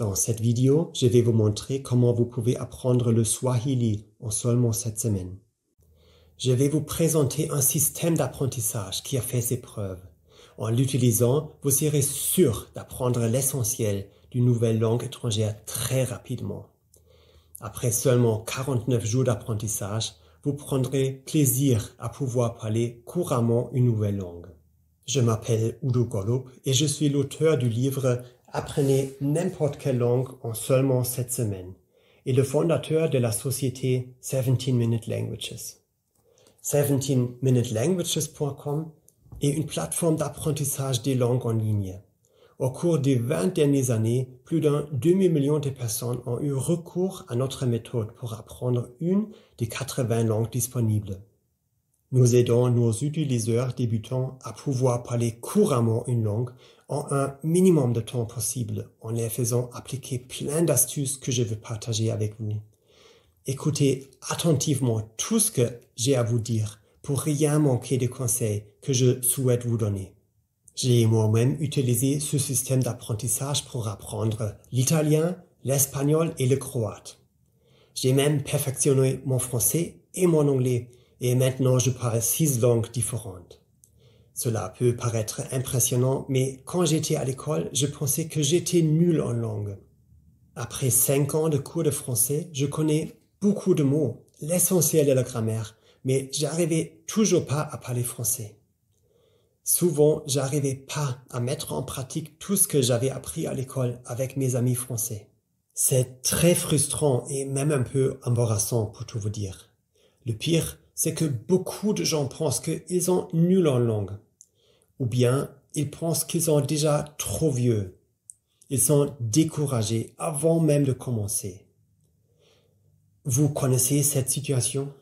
Dans cette vidéo, je vais vous montrer comment vous pouvez apprendre le Swahili en seulement cette semaine. Je vais vous présenter un système d'apprentissage qui a fait ses preuves. En l'utilisant, vous serez sûr d'apprendre l'essentiel d'une nouvelle langue étrangère très rapidement. Après seulement 49 jours d'apprentissage, vous prendrez plaisir à pouvoir parler couramment une nouvelle langue. Je m'appelle Udo Golub et je suis l'auteur du livre Apprenez n'importe quelle langue en seulement sept semaines et le fondateur de la société 17 Minute Languages. 17 Languages.com est une plateforme d'apprentissage des langues en ligne. Au cours des 20 dernières années, plus d'un demi-million de personnes ont eu recours à notre méthode pour apprendre une des 80 langues disponibles. Nous aidons nos utilisateurs débutants à pouvoir parler couramment une langue en un minimum de temps possible en les faisant appliquer plein d'astuces que je veux partager avec vous. Écoutez attentivement tout ce que j'ai à vous dire pour rien manquer de conseils que je souhaite vous donner. J'ai moi-même utilisé ce système d'apprentissage pour apprendre l'italien, l'espagnol et le croate. J'ai même perfectionné mon français et mon anglais et maintenant je parle six langues différentes. Cela peut paraître impressionnant, mais quand j'étais à l'école, je pensais que j'étais nul en langue. Après cinq ans de cours de français, je connais beaucoup de mots, l'essentiel de la grammaire, mais j'arrivais toujours pas à parler français. Souvent, j'arrivais pas à mettre en pratique tout ce que j'avais appris à l'école avec mes amis français. C'est très frustrant et même un peu embarrassant pour tout vous dire. Le pire, c'est que beaucoup de gens pensent qu'ils ont nuls en langue ou bien ils pensent qu'ils sont déjà trop vieux. Ils sont découragés avant même de commencer. Vous connaissez cette situation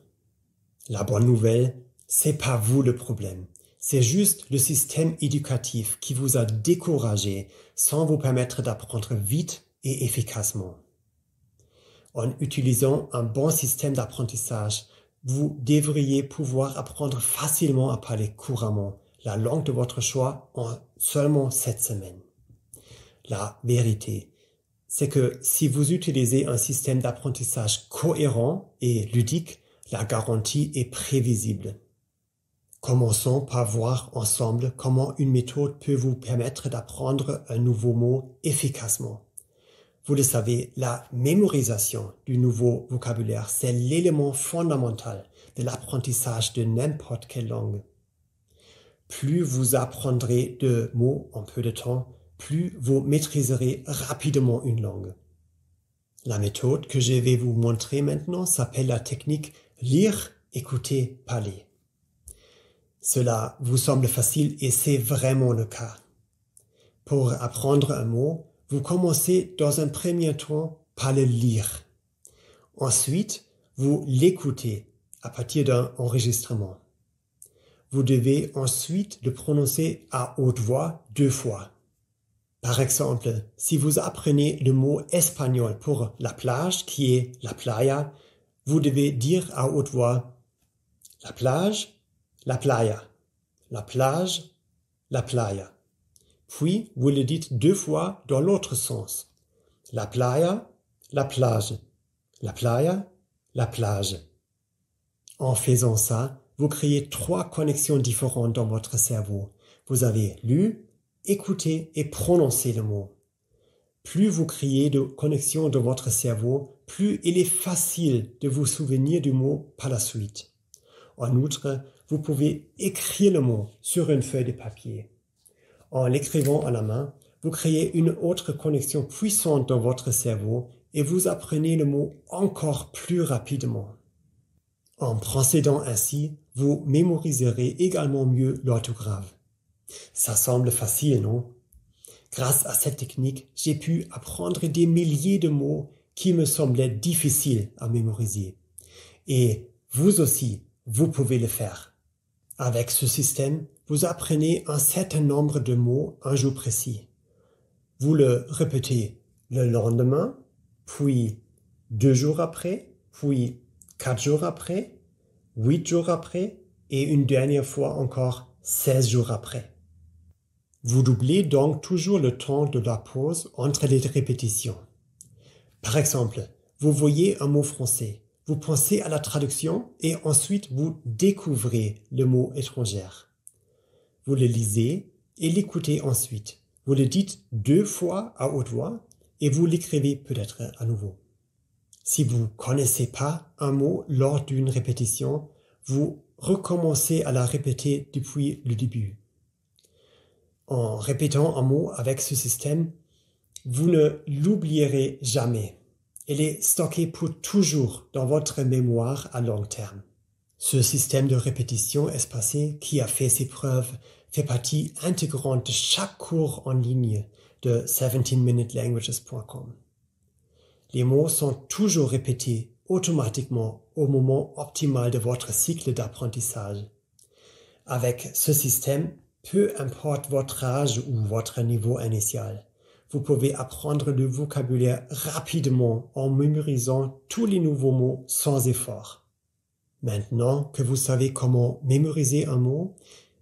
La bonne nouvelle, c'est pas vous le problème. C'est juste le système éducatif qui vous a découragé sans vous permettre d'apprendre vite et efficacement. En utilisant un bon système d'apprentissage, vous devriez pouvoir apprendre facilement à parler couramment la langue de votre choix en seulement cette semaines. La vérité, c'est que si vous utilisez un système d'apprentissage cohérent et ludique, la garantie est prévisible. Commençons par voir ensemble comment une méthode peut vous permettre d'apprendre un nouveau mot efficacement. Vous le savez, la mémorisation du nouveau vocabulaire, c'est l'élément fondamental de l'apprentissage de n'importe quelle langue plus vous apprendrez de mots en peu de temps, plus vous maîtriserez rapidement une langue. La méthode que je vais vous montrer maintenant s'appelle la technique lire, écouter, parler. Cela vous semble facile et c'est vraiment le cas. Pour apprendre un mot, vous commencez dans un premier temps par le lire. Ensuite, vous l'écoutez à partir d'un enregistrement vous devez ensuite le prononcer à haute voix deux fois. Par exemple, si vous apprenez le mot espagnol pour la plage qui est la playa, vous devez dire à haute voix la plage, la playa, la plage, la playa. Puis vous le dites deux fois dans l'autre sens. La playa, la plage, la playa, la plage. En faisant ça, vous créez trois connexions différentes dans votre cerveau. Vous avez lu, écouté et prononcé le mot. Plus vous créez de connexions dans votre cerveau, plus il est facile de vous souvenir du mot par la suite. En outre, vous pouvez écrire le mot sur une feuille de papier. En l'écrivant à la main, vous créez une autre connexion puissante dans votre cerveau et vous apprenez le mot encore plus rapidement. En procédant ainsi, vous mémoriserez également mieux l'orthographe. Ça semble facile, non Grâce à cette technique, j'ai pu apprendre des milliers de mots qui me semblaient difficiles à mémoriser. Et vous aussi, vous pouvez le faire. Avec ce système, vous apprenez un certain nombre de mots un jour précis. Vous le répétez le lendemain, puis deux jours après, puis quatre jours après, 8 jours après et une dernière fois encore 16 jours après. Vous doublez donc toujours le temps de la pause entre les répétitions. Par exemple, vous voyez un mot français, vous pensez à la traduction et ensuite vous découvrez le mot étranger. Vous le lisez et l'écoutez ensuite. Vous le dites deux fois à haute voix et vous l'écrivez peut-être à nouveau. Si vous ne connaissez pas un mot lors d'une répétition, vous recommencez à la répéter depuis le début. En répétant un mot avec ce système, vous ne l'oublierez jamais. Il est stocké pour toujours dans votre mémoire à long terme. Ce système de répétition espacée qui a fait ses preuves fait partie intégrante de chaque cours en ligne de 17minutelanguages.com. Les mots sont toujours répétés automatiquement au moment optimal de votre cycle d'apprentissage. Avec ce système, peu importe votre âge ou votre niveau initial, vous pouvez apprendre le vocabulaire rapidement en mémorisant tous les nouveaux mots sans effort. Maintenant que vous savez comment mémoriser un mot,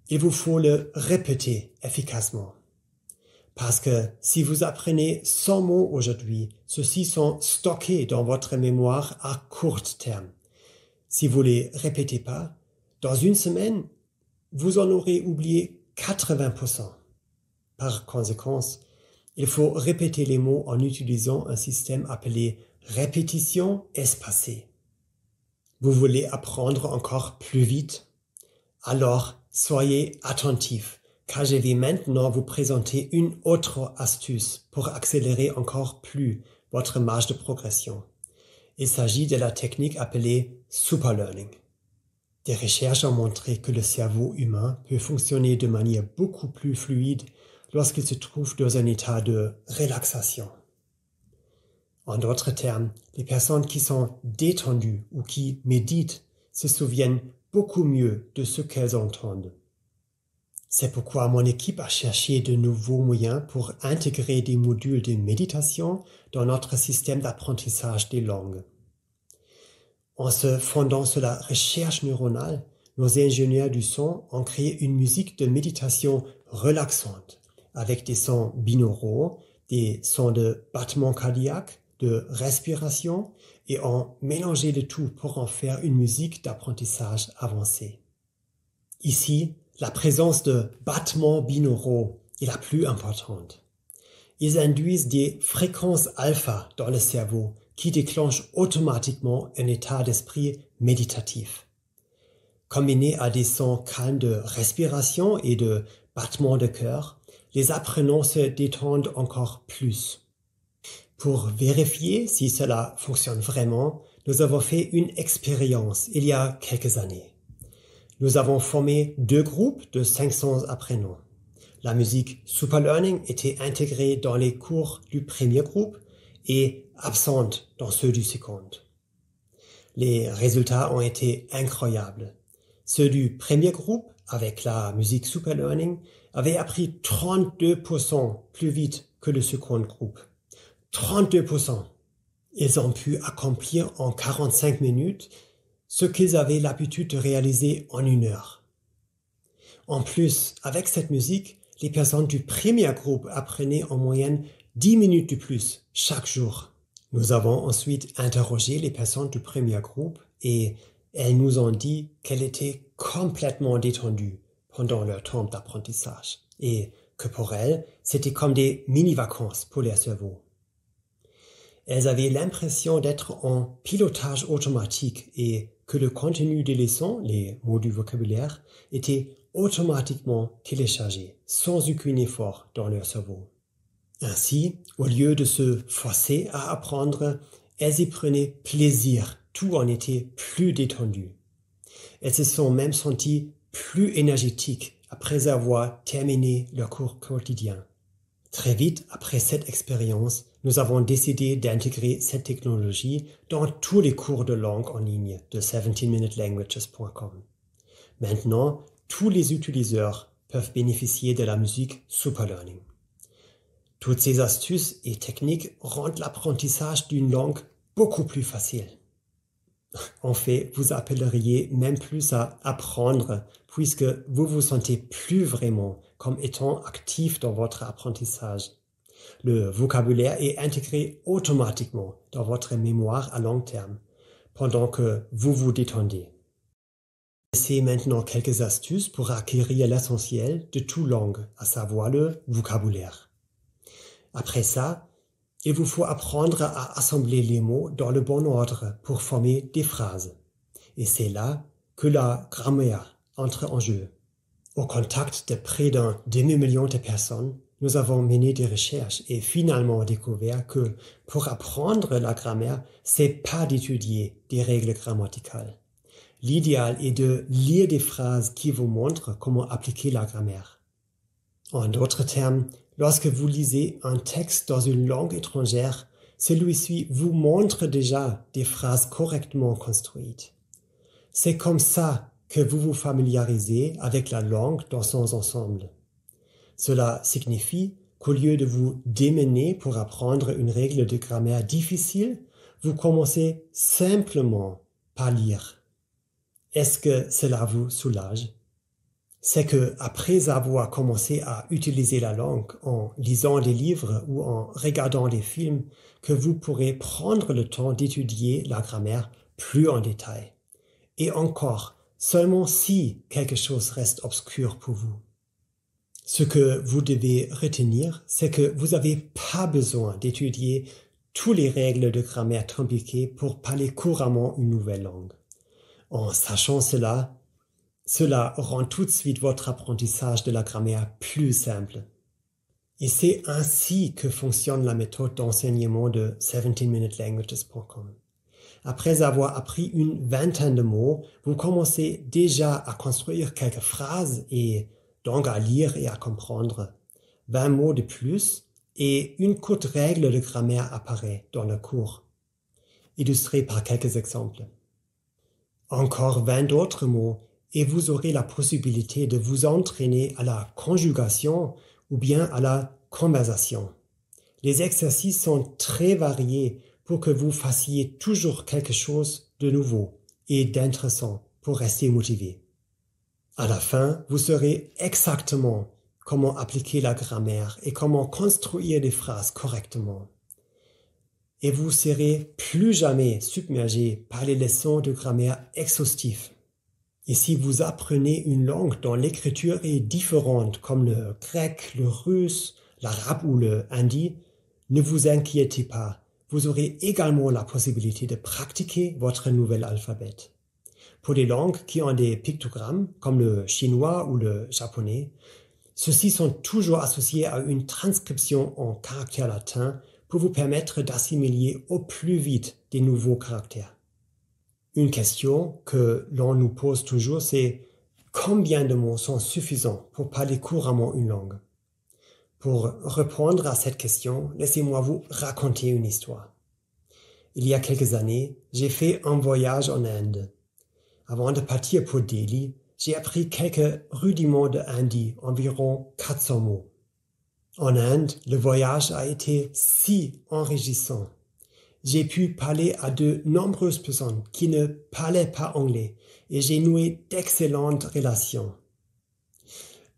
il vous faut le répéter efficacement. Parce que si vous apprenez 100 mots aujourd'hui, ceux-ci sont stockés dans votre mémoire à court terme. Si vous les répétez pas, dans une semaine, vous en aurez oublié 80%. Par conséquent, il faut répéter les mots en utilisant un système appelé répétition espacée. Vous voulez apprendre encore plus vite Alors, soyez attentif car je vais maintenant vous présenter une autre astuce pour accélérer encore plus votre marge de progression. Il s'agit de la technique appelée superlearning. Des recherches ont montré que le cerveau humain peut fonctionner de manière beaucoup plus fluide lorsqu'il se trouve dans un état de relaxation. En d'autres termes, les personnes qui sont détendues ou qui méditent se souviennent beaucoup mieux de ce qu'elles entendent. C'est pourquoi mon équipe a cherché de nouveaux moyens pour intégrer des modules de méditation dans notre système d'apprentissage des langues. En se fondant sur la recherche neuronale, nos ingénieurs du son ont créé une musique de méditation relaxante avec des sons binauraux, des sons de battements cardiaque, de respiration et ont mélangé le tout pour en faire une musique d'apprentissage avancée. Ici, la présence de battements binauraux est la plus importante. Ils induisent des fréquences alpha dans le cerveau qui déclenchent automatiquement un état d'esprit méditatif. Combinés à des sons calmes de respiration et de battements de cœur, les apprenants se détendent encore plus. Pour vérifier si cela fonctionne vraiment, nous avons fait une expérience il y a quelques années. Nous avons formé deux groupes de 500 apprenants. La musique Super Learning était intégrée dans les cours du premier groupe et absente dans ceux du second. Les résultats ont été incroyables. Ceux du premier groupe, avec la musique Super Learning, avaient appris 32% plus vite que le second groupe. 32%. Ils ont pu accomplir en 45 minutes ce qu'ils avaient l'habitude de réaliser en une heure. En plus, avec cette musique, les personnes du premier groupe apprenaient en moyenne 10 minutes de plus chaque jour. Nous avons ensuite interrogé les personnes du premier groupe et elles nous ont dit qu'elles étaient complètement détendues pendant leur temps d'apprentissage et que pour elles, c'était comme des mini-vacances pour leur cerveau. Elles avaient l'impression d'être en pilotage automatique et que le contenu des leçons, les mots du vocabulaire, étaient automatiquement téléchargés, sans aucun effort dans leur cerveau. Ainsi, au lieu de se forcer à apprendre, elles y prenaient plaisir, tout en était plus détendu. Elles se sont même senties plus énergétiques après avoir terminé leur cours quotidien. Très vite, après cette expérience, nous avons décidé d'intégrer cette technologie dans tous les cours de langue en ligne de 17-minutelanguages.com. Maintenant, tous les utilisateurs peuvent bénéficier de la musique Superlearning. Toutes ces astuces et techniques rendent l'apprentissage d'une langue beaucoup plus facile. En fait, vous appelleriez même plus à apprendre puisque vous vous sentez plus vraiment comme étant actif dans votre apprentissage. Le vocabulaire est intégré automatiquement dans votre mémoire à long terme, pendant que vous vous détendez. c'est maintenant quelques astuces pour acquérir l'essentiel de tout langue, à savoir le vocabulaire. Après ça, il vous faut apprendre à assembler les mots dans le bon ordre pour former des phrases. Et c'est là que la grammaire entre en jeu. Au contact de près d'un demi-million de personnes, nous avons mené des recherches et finalement découvert que pour apprendre la grammaire, c'est pas d'étudier des règles grammaticales. L'idéal est de lire des phrases qui vous montrent comment appliquer la grammaire. En d'autres termes, lorsque vous lisez un texte dans une langue étrangère, celui-ci vous montre déjà des phrases correctement construites. C'est comme ça que vous vous familiarisez avec la langue dans son ensemble. Cela signifie qu'au lieu de vous démener pour apprendre une règle de grammaire difficile, vous commencez simplement par lire. Est-ce que cela vous soulage C'est que après avoir commencé à utiliser la langue en lisant des livres ou en regardant des films, que vous pourrez prendre le temps d'étudier la grammaire plus en détail. Et encore, seulement si quelque chose reste obscur pour vous. Ce que vous devez retenir, c'est que vous n'avez pas besoin d'étudier toutes les règles de grammaire compliquées pour parler couramment une nouvelle langue. En sachant cela, cela rend tout de suite votre apprentissage de la grammaire plus simple. Et c'est ainsi que fonctionne la méthode d'enseignement de 17 minute après avoir appris une vingtaine de mots, vous commencez déjà à construire quelques phrases et donc à lire et à comprendre. 20 mots de plus et une courte règle de grammaire apparaît dans le cours, illustrée par quelques exemples. Encore 20 autres mots et vous aurez la possibilité de vous entraîner à la conjugation ou bien à la conversation. Les exercices sont très variés pour que vous fassiez toujours quelque chose de nouveau et d'intéressant pour rester motivé. À la fin, vous saurez exactement comment appliquer la grammaire et comment construire des phrases correctement. Et vous serez plus jamais submergé par les leçons de grammaire exhaustives. Et si vous apprenez une langue dont l'écriture est différente, comme le grec, le russe, l'arabe ou le hindi, ne vous inquiétez pas, vous aurez également la possibilité de pratiquer votre nouvel alphabet. Pour des langues qui ont des pictogrammes, comme le chinois ou le japonais, ceux-ci sont toujours associés à une transcription en caractère latin pour vous permettre d'assimiler au plus vite des nouveaux caractères. Une question que l'on nous pose toujours, c'est combien de mots sont suffisants pour parler couramment une langue pour répondre à cette question, laissez-moi vous raconter une histoire. Il y a quelques années, j'ai fait un voyage en Inde. Avant de partir pour Delhi, j'ai appris quelques rudiments de hindi, environ 400 mots. En Inde, le voyage a été si enrichissant. J'ai pu parler à de nombreuses personnes qui ne parlaient pas anglais et j'ai noué d'excellentes relations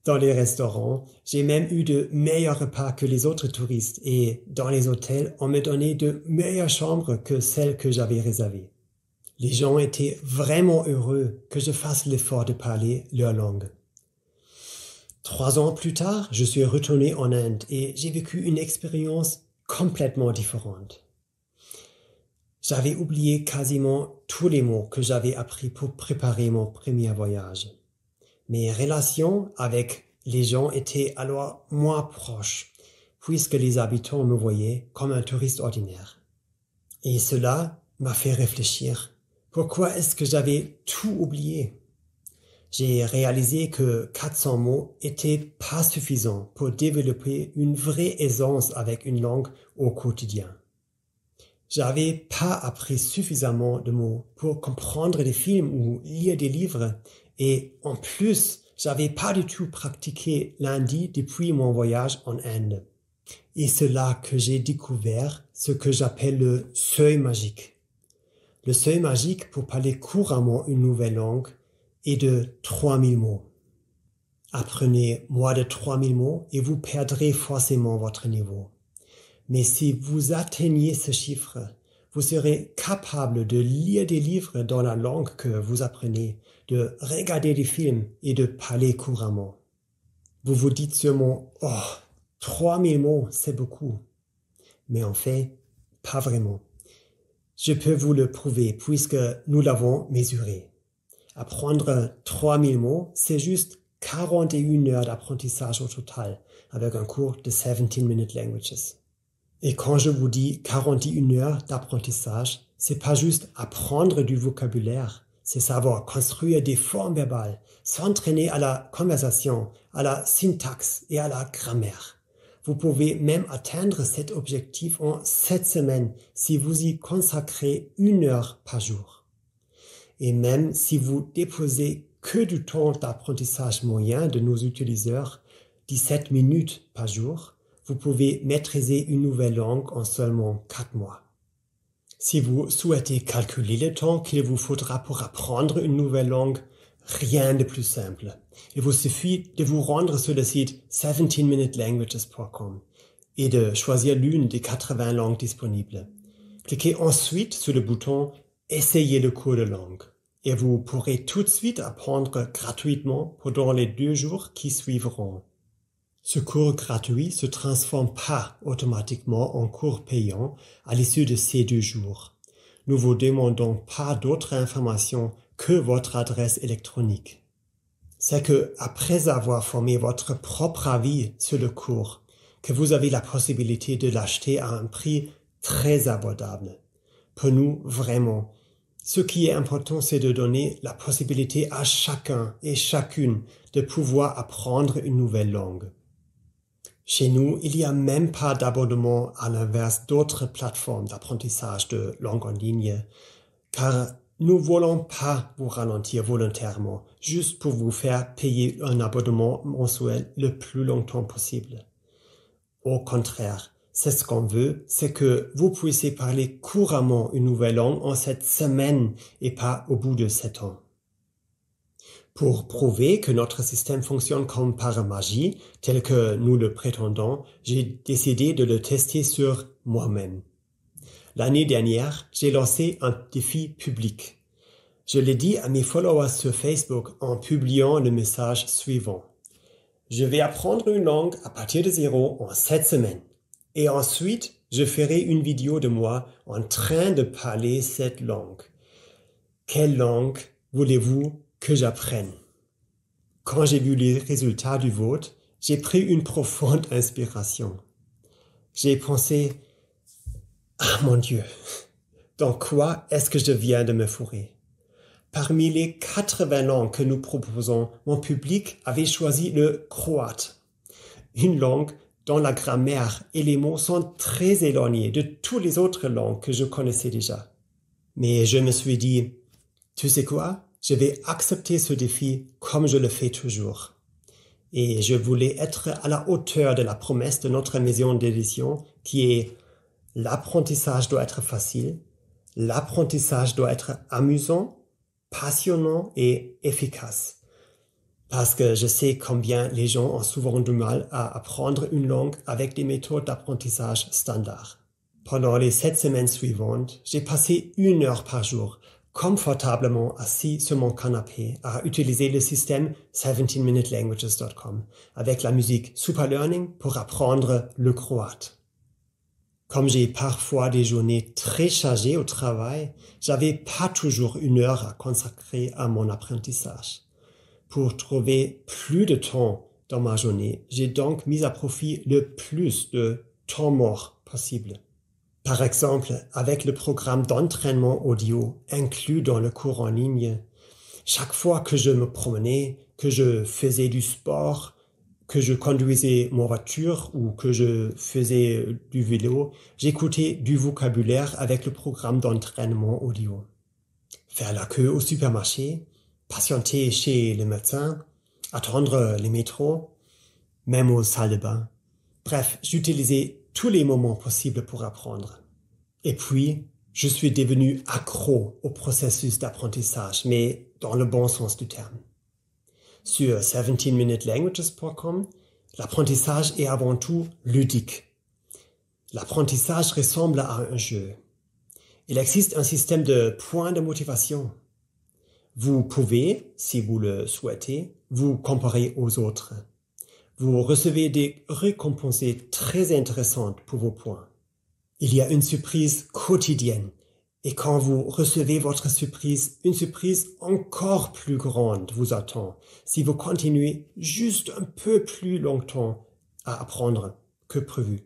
dans les restaurants. J'ai même eu de meilleurs repas que les autres touristes et dans les hôtels, on me donnait de meilleures chambres que celles que j'avais réservées. Les gens étaient vraiment heureux que je fasse l'effort de parler leur langue. Trois ans plus tard, je suis retourné en Inde et j'ai vécu une expérience complètement différente. J'avais oublié quasiment tous les mots que j'avais appris pour préparer mon premier voyage. Mes relations avec les gens étaient alors moins proches, puisque les habitants me voyaient comme un touriste ordinaire. Et cela m'a fait réfléchir. Pourquoi est-ce que j'avais tout oublié J'ai réalisé que 400 mots étaient pas suffisants pour développer une vraie aisance avec une langue au quotidien. J'avais pas appris suffisamment de mots pour comprendre des films ou lire des livres et en plus, j'avais pas du tout pratiqué lundi depuis mon voyage en Inde. Et c'est là que j'ai découvert ce que j'appelle le seuil magique. Le seuil magique pour parler couramment une nouvelle langue est de 3000 mots. Apprenez moins de 3000 mots et vous perdrez forcément votre niveau. Mais si vous atteignez ce chiffre, vous serez capable de lire des livres dans la langue que vous apprenez, de regarder des films et de parler couramment. Vous vous dites sûrement « oh, 3000 mots, c'est beaucoup. Mais en fait, pas vraiment. Je peux vous le prouver puisque nous l'avons mesuré. Apprendre 3000 mots, c'est juste 41 heures d'apprentissage au total avec un cours de 17 Minute Languages. Et quand je vous dis 41 heures d'apprentissage, c'est pas juste apprendre du vocabulaire, c'est savoir construire des formes verbales, s'entraîner à la conversation, à la syntaxe et à la grammaire. Vous pouvez même atteindre cet objectif en sept semaines si vous y consacrez une heure par jour. Et même si vous déposez que du temps d'apprentissage moyen de nos utilisateurs, 17 minutes par jour, vous pouvez maîtriser une nouvelle langue en seulement quatre mois. Si vous souhaitez calculer le temps qu'il vous faudra pour apprendre une nouvelle langue, rien de plus simple. Il vous suffit de vous rendre sur le site 17minutelanguages.com et de choisir l'une des 80 langues disponibles. Cliquez ensuite sur le bouton Essayez le cours de langue et vous pourrez tout de suite apprendre gratuitement pendant les deux jours qui suivront. Ce cours gratuit se transforme pas automatiquement en cours payant à l'issue de ces deux jours. Nous vous demandons pas d'autres informations que votre adresse électronique. C'est que, après avoir formé votre propre avis sur le cours, que vous avez la possibilité de l'acheter à un prix très abordable. Pour nous, vraiment, ce qui est important, c'est de donner la possibilité à chacun et chacune de pouvoir apprendre une nouvelle langue. Chez nous, il n'y a même pas d'abonnement à l'inverse d'autres plateformes d'apprentissage de langue en ligne, car nous ne voulons pas vous ralentir volontairement, juste pour vous faire payer un abonnement mensuel le plus longtemps possible. Au contraire, c'est ce qu'on veut, c'est que vous puissiez parler couramment une nouvelle langue en cette semaine et pas au bout de sept ans. Pour prouver que notre système fonctionne comme par magie, tel que nous le prétendons, j'ai décidé de le tester sur moi-même. L'année dernière, j'ai lancé un défi public. Je l'ai dit à mes followers sur Facebook en publiant le message suivant. Je vais apprendre une langue à partir de zéro en sept semaines. Et ensuite, je ferai une vidéo de moi en train de parler cette langue. Quelle langue voulez-vous que j'apprenne. Quand j'ai vu les résultats du vote, j'ai pris une profonde inspiration. J'ai pensé, ah mon Dieu, dans quoi est-ce que je viens de me fourrer Parmi les 80 langues que nous proposons, mon public avait choisi le croate, une langue dont la grammaire et les mots sont très éloignés de toutes les autres langues que je connaissais déjà. Mais je me suis dit, tu sais quoi je vais accepter ce défi comme je le fais toujours. Et je voulais être à la hauteur de la promesse de notre maison d'édition qui est l'apprentissage doit être facile, l'apprentissage doit être amusant, passionnant et efficace. Parce que je sais combien les gens ont souvent du mal à apprendre une langue avec des méthodes d'apprentissage standard. Pendant les sept semaines suivantes, j'ai passé une heure par jour confortablement assis sur mon canapé à utiliser le système 17minutelanguages.com avec la musique Superlearning pour apprendre le croate. Comme j'ai parfois des journées très chargées au travail, j'avais pas toujours une heure à consacrer à mon apprentissage. Pour trouver plus de temps dans ma journée, j'ai donc mis à profit le plus de temps mort possible. Par exemple, avec le programme d'entraînement audio inclus dans le cours en ligne, chaque fois que je me promenais, que je faisais du sport, que je conduisais mon voiture ou que je faisais du vélo, j'écoutais du vocabulaire avec le programme d'entraînement audio. Faire la queue au supermarché, patienter chez le médecin, attendre les métros, même aux salles de bain. Bref, j'utilisais tous les moments possibles pour apprendre. Et puis, je suis devenu accro au processus d'apprentissage, mais dans le bon sens du terme. Sur 17minutelanguages.com, l'apprentissage est avant tout ludique. L'apprentissage ressemble à un jeu. Il existe un système de points de motivation. Vous pouvez, si vous le souhaitez, vous comparer aux autres. Vous recevez des récompenses très intéressantes pour vos points. Il y a une surprise quotidienne. Et quand vous recevez votre surprise, une surprise encore plus grande vous attend si vous continuez juste un peu plus longtemps à apprendre que prévu.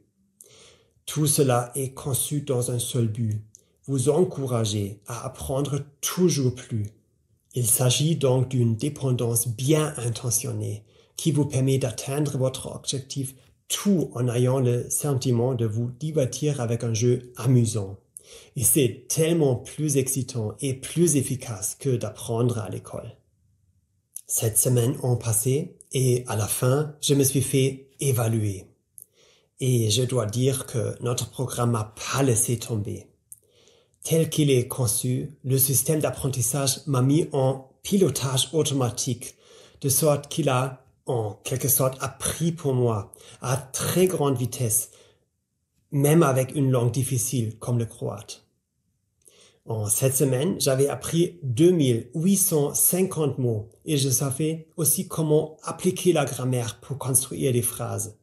Tout cela est conçu dans un seul but, vous encourager à apprendre toujours plus. Il s'agit donc d'une dépendance bien intentionnée qui vous permet d'atteindre votre objectif tout en ayant le sentiment de vous divertir avec un jeu amusant. Et c'est tellement plus excitant et plus efficace que d'apprendre à l'école. Cette semaine en passé et à la fin, je me suis fait évaluer. Et je dois dire que notre programme m'a pas laissé tomber. Tel qu'il est conçu, le système d'apprentissage m'a mis en pilotage automatique, de sorte qu'il a en quelque sorte appris pour moi à très grande vitesse, même avec une langue difficile comme le croate. En cette semaine, j'avais appris 2850 mots et je savais aussi comment appliquer la grammaire pour construire des phrases.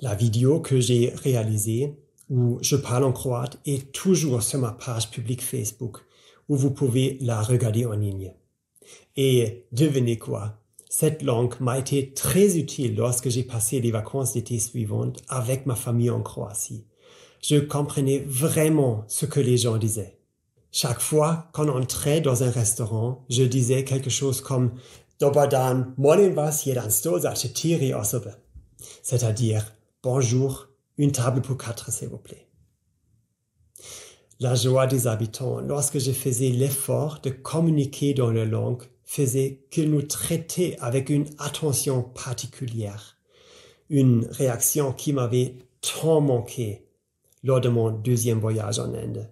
La vidéo que j'ai réalisée, où je parle en croate, est toujours sur ma page publique Facebook, où vous pouvez la regarder en ligne. Et devenez quoi cette langue m'a été très utile lorsque j'ai passé les vacances d'été suivantes avec ma famille en Croatie. Je comprenais vraiment ce que les gens disaient. Chaque fois qu'on entrait dans un restaurant, je disais quelque chose comme Dobadan, molim vas, jedan stol C'est-à-dire, bonjour, une table pour quatre, s'il vous plaît. La joie des habitants lorsque je faisais l'effort de communiquer dans leur langue faisait qu'il nous traitait avec une attention particulière, une réaction qui m'avait tant manqué lors de mon deuxième voyage en Inde.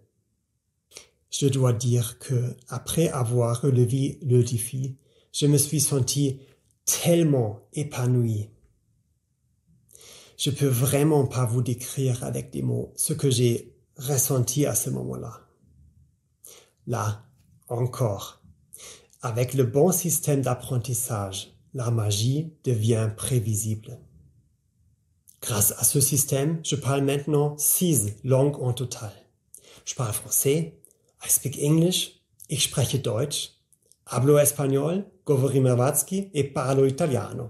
Je dois dire que, après avoir relevé le défi, je me suis senti tellement épanoui. Je ne peux vraiment pas vous décrire avec des mots ce que j'ai ressenti à ce moment-là. Là, encore, avec le bon système d'apprentissage, la magie devient prévisible. Grâce à ce système, je parle maintenant six langues en total. Je parle français, I speak English, ich spreche Deutsch, hablo espagnol, govorim et parlo italiano.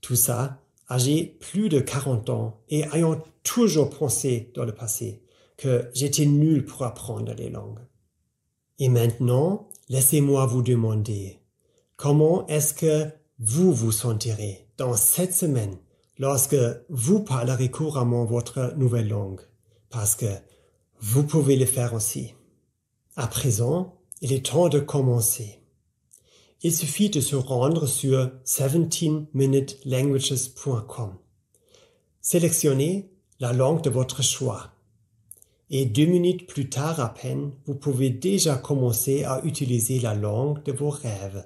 Tout ça, j'ai plus de 40 ans et ayant toujours pensé dans le passé que j'étais nul pour apprendre les langues. Et maintenant, Laissez-moi vous demander, comment est-ce que vous vous sentirez dans cette semaine lorsque vous parlerez couramment votre nouvelle langue Parce que vous pouvez le faire aussi. À présent, il est temps de commencer. Il suffit de se rendre sur 17minutelanguages.com. Sélectionnez la langue de votre choix et deux minutes plus tard à peine, vous pouvez déjà commencer à utiliser la langue de vos rêves.